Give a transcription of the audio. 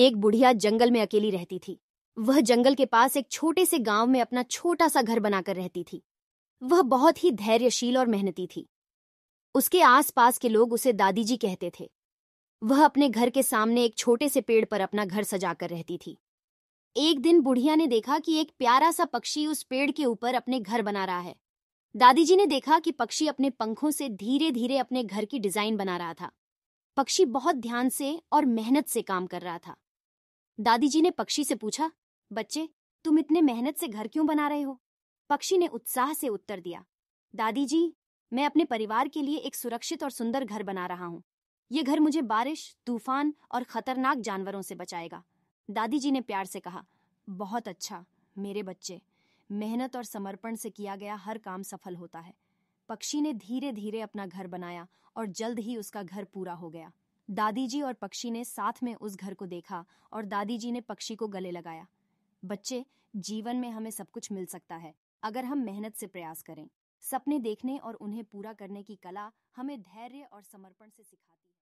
एक बुढ़िया जंगल में अकेली रहती थी वह जंगल के पास एक छोटे से गांव में अपना छोटा सा घर बनाकर रहती थी वह बहुत ही धैर्यशील और मेहनती थी उसके आसपास के लोग उसे दादी जी कहते थे वह अपने घर के सामने एक छोटे से पेड़ पर अपना घर सजाकर रहती थी एक दिन बुढ़िया ने देखा कि एक प्यारा सा पक्षी उस पेड़ के ऊपर अपने घर बना रहा है दादी जी ने देखा कि पक्षी अपने पंखों से धीरे धीरे अपने घर की डिजाइन बना रहा था पक्षी बहुत ध्यान से और मेहनत से काम कर रहा था दादी जी ने पक्षी से पूछा बच्चे तुम इतने मेहनत से घर क्यों बना रहे हो पक्षी ने उत्साह से उत्तर दिया दादी जी मैं अपने परिवार के लिए एक सुरक्षित और सुंदर घर बना रहा हूँ ये घर मुझे बारिश तूफान और खतरनाक जानवरों से बचाएगा दादी जी ने प्यार से कहा बहुत अच्छा मेरे बच्चे मेहनत और समर्पण से किया गया हर काम सफल होता है पक्षी ने धीरे धीरे अपना घर बनाया और जल्द ही उसका घर पूरा हो गया दादी जी और पक्षी ने साथ में उस घर को देखा और दादी जी ने पक्षी को गले लगाया बच्चे जीवन में हमें सब कुछ मिल सकता है अगर हम मेहनत से प्रयास करें सपने देखने और उन्हें पूरा करने की कला हमें धैर्य और समर्पण से सिखाती है